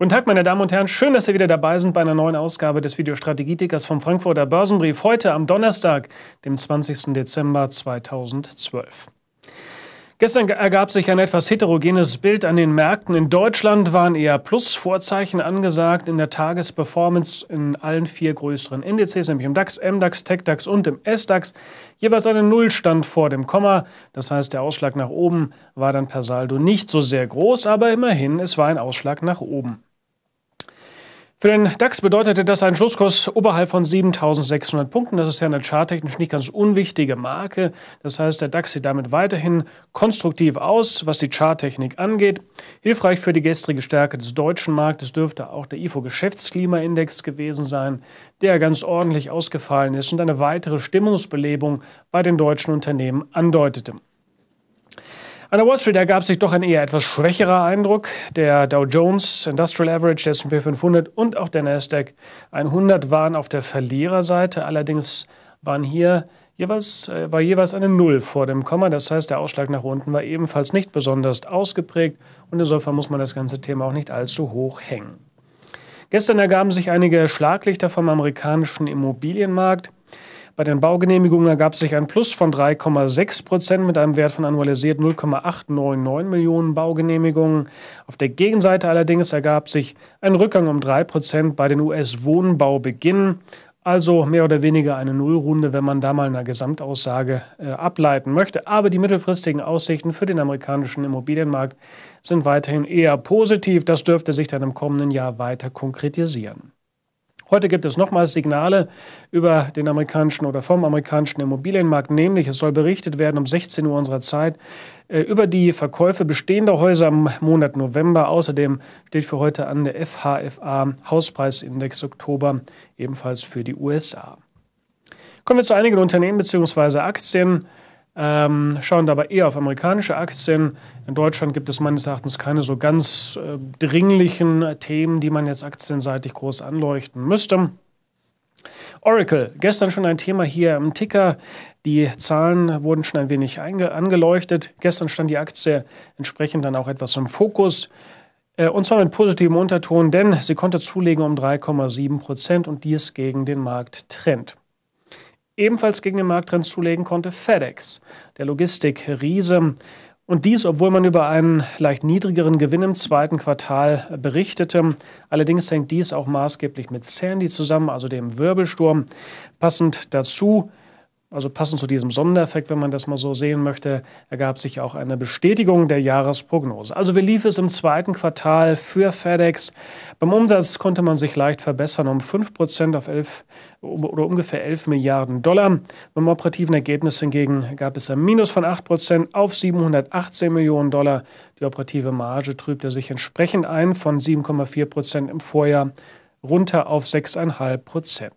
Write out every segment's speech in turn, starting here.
Guten Tag, meine Damen und Herren. Schön, dass Sie wieder dabei sind bei einer neuen Ausgabe des Videostrategietickers vom Frankfurter Börsenbrief. Heute am Donnerstag, dem 20. Dezember 2012. Gestern ergab sich ein etwas heterogenes Bild an den Märkten. In Deutschland waren eher Plusvorzeichen angesagt in der Tagesperformance in allen vier größeren Indizes, nämlich im DAX, MDAX, TechDAX und im SDAX. Jeweils eine Null stand vor dem Komma. Das heißt, der Ausschlag nach oben war dann per Saldo nicht so sehr groß, aber immerhin, es war ein Ausschlag nach oben. Für den DAX bedeutete das einen Schlusskurs oberhalb von 7.600 Punkten. Das ist ja eine charttechnisch nicht ganz unwichtige Marke. Das heißt, der DAX sieht damit weiterhin konstruktiv aus, was die Charttechnik angeht. Hilfreich für die gestrige Stärke des deutschen Marktes dürfte auch der IFO Geschäftsklimaindex gewesen sein, der ganz ordentlich ausgefallen ist und eine weitere Stimmungsbelebung bei den deutschen Unternehmen andeutete. An der Wall Street ergab sich doch ein eher etwas schwächerer Eindruck. Der Dow Jones Industrial Average, der S&P 500 und auch der Nasdaq 100 waren auf der Verliererseite. Allerdings waren hier jeweils, äh, war jeweils eine Null vor dem Komma. Das heißt, der Ausschlag nach unten war ebenfalls nicht besonders ausgeprägt und insofern muss man das ganze Thema auch nicht allzu hoch hängen. Gestern ergaben sich einige Schlaglichter vom amerikanischen Immobilienmarkt. Bei den Baugenehmigungen ergab sich ein Plus von 3,6 Prozent mit einem Wert von annualisiert 0,899 Millionen Baugenehmigungen. Auf der Gegenseite allerdings ergab sich ein Rückgang um 3 Prozent bei den us wohnbaubeginn Also mehr oder weniger eine Nullrunde, wenn man da mal eine Gesamtaussage äh, ableiten möchte. Aber die mittelfristigen Aussichten für den amerikanischen Immobilienmarkt sind weiterhin eher positiv. Das dürfte sich dann im kommenden Jahr weiter konkretisieren. Heute gibt es nochmals Signale über den amerikanischen oder vom amerikanischen Immobilienmarkt, nämlich es soll berichtet werden um 16 Uhr unserer Zeit äh, über die Verkäufe bestehender Häuser im Monat November. Außerdem steht für heute an der FHFA Hauspreisindex Oktober ebenfalls für die USA. Kommen wir zu einigen Unternehmen bzw. Aktien ähm, schauen dabei eher auf amerikanische Aktien. In Deutschland gibt es meines Erachtens keine so ganz äh, dringlichen Themen, die man jetzt aktienseitig groß anleuchten müsste. Oracle, gestern schon ein Thema hier im Ticker. Die Zahlen wurden schon ein wenig angeleuchtet. Gestern stand die Aktie entsprechend dann auch etwas im Fokus. Äh, und zwar mit positivem Unterton, denn sie konnte zulegen um 3,7 Prozent und dies gegen den Markttrend. Ebenfalls gegen den Markttrend zulegen konnte FedEx, der Logistikriese. Und dies, obwohl man über einen leicht niedrigeren Gewinn im zweiten Quartal berichtete. Allerdings hängt dies auch maßgeblich mit Sandy zusammen, also dem Wirbelsturm. Passend dazu also passend zu diesem Sondereffekt, wenn man das mal so sehen möchte, ergab sich auch eine Bestätigung der Jahresprognose. Also wie lief es im zweiten Quartal für FedEx? Beim Umsatz konnte man sich leicht verbessern um 5% auf 11 oder ungefähr 11 Milliarden Dollar. Beim operativen Ergebnis hingegen gab es ein Minus von 8% auf 718 Millionen Dollar. Die operative Marge trübte sich entsprechend ein von 7,4% im Vorjahr runter auf 6,5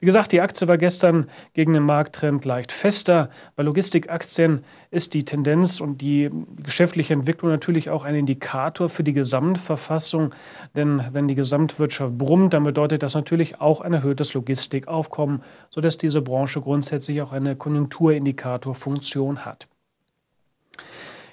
wie gesagt, die Aktie war gestern gegen den Markttrend leicht fester. Bei Logistikaktien ist die Tendenz und die geschäftliche Entwicklung natürlich auch ein Indikator für die Gesamtverfassung. Denn wenn die Gesamtwirtschaft brummt, dann bedeutet das natürlich auch ein erhöhtes Logistikaufkommen, sodass diese Branche grundsätzlich auch eine Konjunkturindikatorfunktion hat.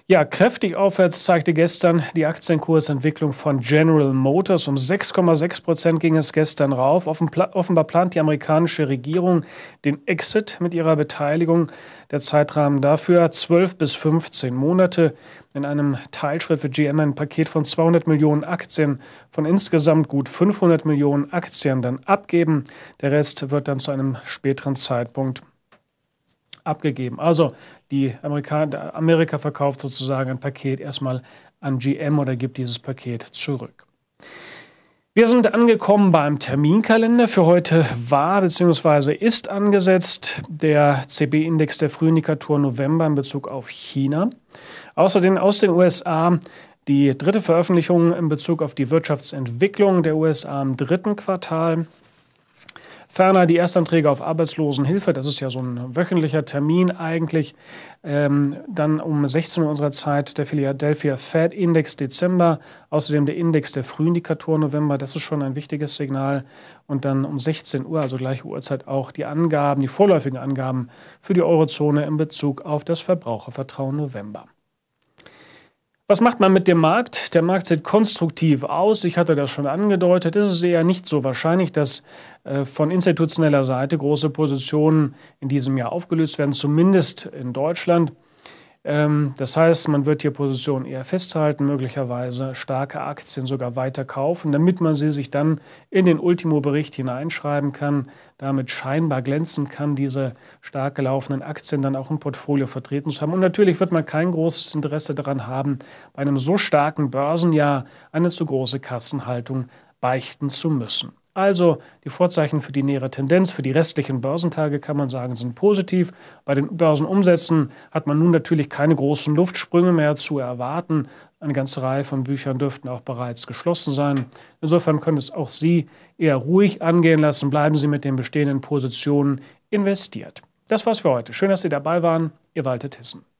Ja, kräftig aufwärts zeigte gestern die Aktienkursentwicklung von General Motors. Um 6,6 Prozent ging es gestern rauf. Offenbar plant die amerikanische Regierung den Exit mit ihrer Beteiligung. Der Zeitrahmen dafür 12 bis 15 Monate. In einem Teilschritt für GM ein Paket von 200 Millionen Aktien von insgesamt gut 500 Millionen Aktien dann abgeben. Der Rest wird dann zu einem späteren Zeitpunkt abgegeben. Also die Amerika, Amerika verkauft sozusagen ein Paket erstmal an GM oder gibt dieses Paket zurück. Wir sind angekommen beim Terminkalender. Für heute war bzw. ist angesetzt der CB-Index der Frühindikator November in Bezug auf China. Außerdem aus den USA die dritte Veröffentlichung in Bezug auf die Wirtschaftsentwicklung der USA im dritten Quartal. Ferner die Erstanträge auf Arbeitslosenhilfe, das ist ja so ein wöchentlicher Termin eigentlich. Ähm, dann um 16 Uhr unserer Zeit der Philadelphia Fed Index Dezember, außerdem der Index der Frühindikatoren November, das ist schon ein wichtiges Signal. Und dann um 16 Uhr, also gleiche Uhrzeit, auch die Angaben, die vorläufigen Angaben für die Eurozone in Bezug auf das Verbrauchervertrauen November. Was macht man mit dem Markt? Der Markt sieht konstruktiv aus. Ich hatte das schon angedeutet. Es ist eher nicht so wahrscheinlich, dass äh, von institutioneller Seite große Positionen in diesem Jahr aufgelöst werden, zumindest in Deutschland. Ähm, das heißt, man wird hier Positionen eher festhalten, möglicherweise starke Aktien sogar weiter kaufen, damit man sie sich dann in den Ultimo-Bericht hineinschreiben kann, damit scheinbar glänzen kann, diese stark gelaufenen Aktien dann auch im Portfolio vertreten zu haben. Und natürlich wird man kein großes Interesse daran haben, bei einem so starken Börsenjahr eine zu große Kassenhaltung beichten zu müssen. Also die Vorzeichen für die nähere Tendenz für die restlichen Börsentage kann man sagen sind positiv. Bei den Börsenumsätzen hat man nun natürlich keine großen Luftsprünge mehr zu erwarten. Eine ganze Reihe von Büchern dürften auch bereits geschlossen sein. Insofern können es auch Sie eher ruhig angehen lassen. Bleiben Sie mit den bestehenden Positionen investiert. Das war's für heute. Schön, dass Sie dabei waren. Ihr Walter Tissen.